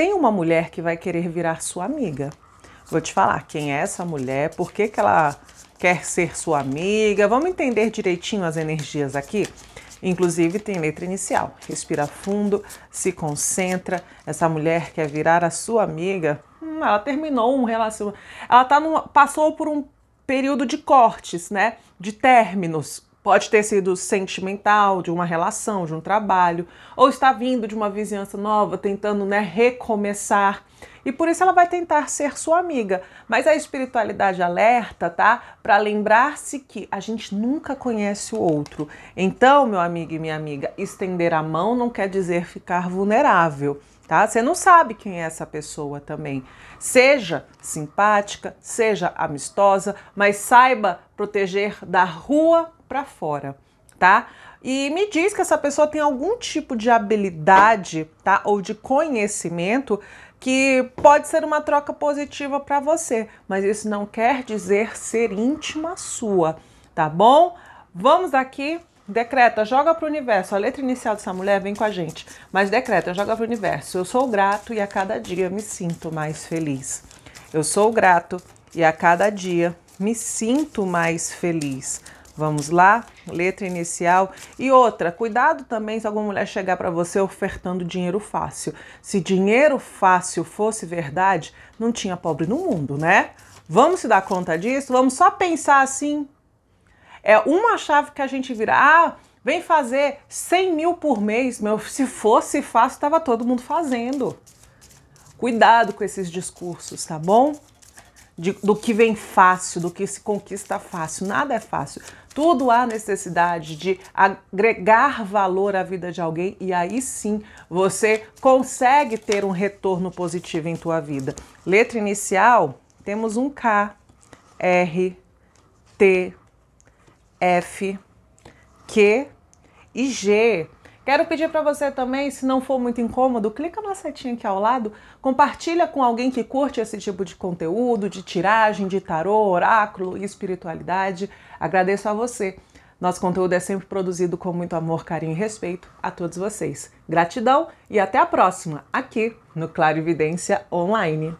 tem uma mulher que vai querer virar sua amiga. Vou te falar quem é essa mulher, por que, que ela quer ser sua amiga. Vamos entender direitinho as energias aqui? Inclusive tem letra inicial. Respira fundo, se concentra. Essa mulher quer virar a sua amiga. Hum, ela terminou um relacionamento. Ela tá numa, passou por um período de cortes, né? De términos Pode ter sido sentimental, de uma relação, de um trabalho, ou está vindo de uma vizinhança nova, tentando né, recomeçar. E por isso ela vai tentar ser sua amiga. Mas a espiritualidade alerta, tá? Para lembrar-se que a gente nunca conhece o outro. Então, meu amigo e minha amiga, estender a mão não quer dizer ficar vulnerável tá? Você não sabe quem é essa pessoa também. Seja simpática, seja amistosa, mas saiba proteger da rua para fora, tá? E me diz que essa pessoa tem algum tipo de habilidade, tá? Ou de conhecimento que pode ser uma troca positiva para você, mas isso não quer dizer ser íntima sua, tá bom? Vamos aqui, decreta, joga para o universo. A letra inicial dessa mulher vem com a gente, mas decreta, joga para o universo. Eu sou grato e a cada dia me sinto mais feliz. Eu sou grato e a cada dia me sinto mais feliz. Vamos lá, letra inicial. E outra, cuidado também se alguma mulher chegar para você ofertando dinheiro fácil. Se dinheiro fácil fosse verdade, não tinha pobre no mundo, né? Vamos se dar conta disso? Vamos só pensar assim. É uma chave que a gente vira. Ah, vem fazer 100 mil por mês. Meu, se fosse fácil, estava todo mundo fazendo. Cuidado com esses discursos, tá bom? de, do que vem fácil, do que se conquista fácil. Nada é fácil. Tudo há necessidade de agregar valor à vida de alguém e aí sim você consegue ter um retorno positivo em tua vida. Letra inicial, temos um K, R, T, F, Q e G Quero pedir para você também, se não for muito incômodo, clica na setinha aqui ao lado, compartilha com alguém que curte esse tipo de conteúdo, de tiragem, de tarô, oráculo e espiritualidade. Agradeço a você. Nosso conteúdo é sempre produzido com muito amor, carinho e respeito a todos vocês. Gratidão e até a próxima, aqui no Clarividência Online.